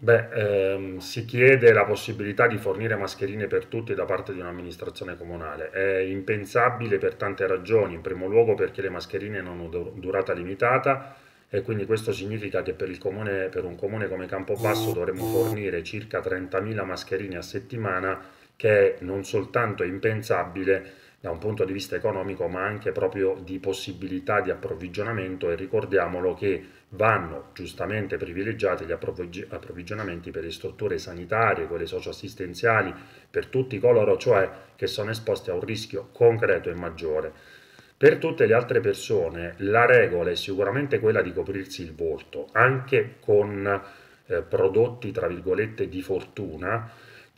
Beh, ehm, si chiede la possibilità di fornire mascherine per tutti da parte di un'amministrazione comunale. È impensabile per tante ragioni, in primo luogo perché le mascherine non hanno durata limitata e quindi questo significa che per, comune, per un comune come Campobasso dovremmo fornire circa 30.000 mascherine a settimana, che è non soltanto impensabile, da un punto di vista economico ma anche proprio di possibilità di approvvigionamento e ricordiamolo che vanno giustamente privilegiati gli approvvigionamenti per le strutture sanitarie, quelle socioassistenziali, per tutti coloro cioè che sono esposti a un rischio concreto e maggiore. Per tutte le altre persone la regola è sicuramente quella di coprirsi il volto, anche con eh, prodotti tra virgolette di fortuna,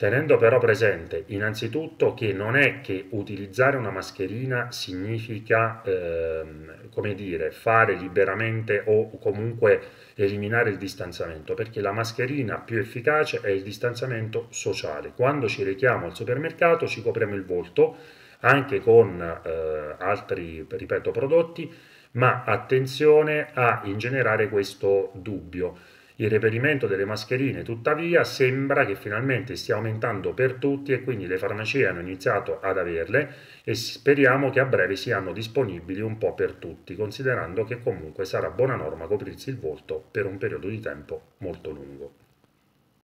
tenendo però presente innanzitutto che non è che utilizzare una mascherina significa, ehm, come dire, fare liberamente o comunque eliminare il distanziamento, perché la mascherina più efficace è il distanziamento sociale. Quando ci rechiamo al supermercato ci copriamo il volto anche con eh, altri, ripeto, prodotti, ma attenzione a ingenerare questo dubbio il reperimento delle mascherine, tuttavia, sembra che finalmente stia aumentando per tutti e quindi le farmacie hanno iniziato ad averle e speriamo che a breve siano disponibili un po' per tutti, considerando che comunque sarà buona norma coprirsi il volto per un periodo di tempo molto lungo.